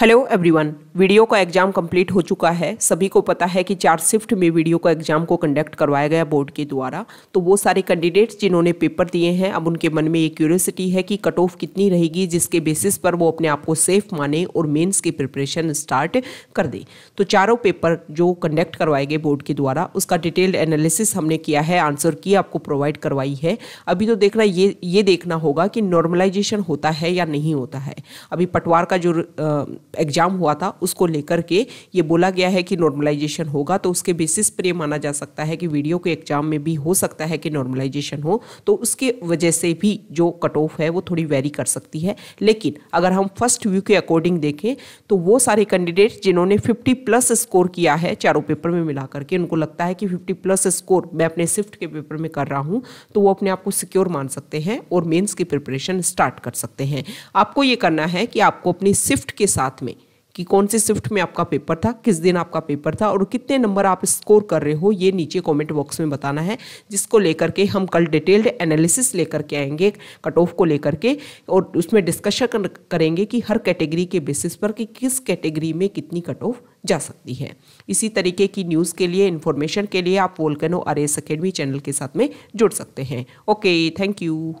hello everyone video का exam complete हो चुका है सभी को पता है कि चार शिफ्ट में वीडियो का एग्जाम को कंडक्ट करवाया गया बोर्ड के द्वारा तो वो सारे कैंडिडेट्स जिन्होंने पेपर दिए हैं अब उनके मन में ये क्यूरियोसिटी है कि कट ऑफ कितनी रहेगी जिसके बेसिस पर वो अपने आप को सेफ माने और मेन्स की प्रिपरेशन स्टार्ट कर दें तो चारों पेपर जो कंडक्ट करवाए गए बोर्ड के द्वारा उसका डिटेल्ड एनालिसिस हमने किया है आंसर की आपको प्रोवाइड करवाई है अभी तो देखना ये ये देखना होगा कि नॉर्मलाइजेशन होता है या नहीं होता है अभी पटवार का जो एग्जाम हुआ था उसको लेकर के ये बोला गया है कि नॉर्मलाइजेशन होगा तो उसके बेसिस पर यह माना जा सकता है कि वीडियो के एग्जाम में भी हो सकता है कि नॉर्मलाइजेशन हो तो उसके वजह से भी जो कट ऑफ है वो थोड़ी वेरी कर सकती है लेकिन अगर हम फर्स्ट व्यू के अकॉर्डिंग देखें तो वो सारे कैंडिडेट जिन्होंने 50 प्लस स्कोर किया है चारों पेपर में मिला करके उनको लगता है कि 50 प्लस स्कोर मैं अपने शिफ्ट के पेपर में कर रहा हूँ तो वो अपने आप को सिक्योर मान सकते हैं और मेन्स की प्रिपरेशन स्टार्ट कर सकते हैं आपको ये करना है कि आपको अपनी शिफ्ट के साथ कि कौन से शिफ्ट में आपका पेपर था किस दिन आपका पेपर था और कितने नंबर आप स्कोर कर रहे हो ये नीचे कमेंट बॉक्स में बताना है जिसको लेकर के हम कल डिटेल्ड एनालिसिस लेकर के आएंगे कट ऑफ को लेकर के और उसमें डिस्कशन करेंगे कि हर कैटेगरी के बेसिस पर कि किस कैटेगरी में कितनी कट ऑफ जा सकती है इसी तरीके की न्यूज़ के लिए इन्फॉर्मेशन के लिए आप volcano R S academy channel के साथ में जुड़ सकते हैं ओके थैंक यू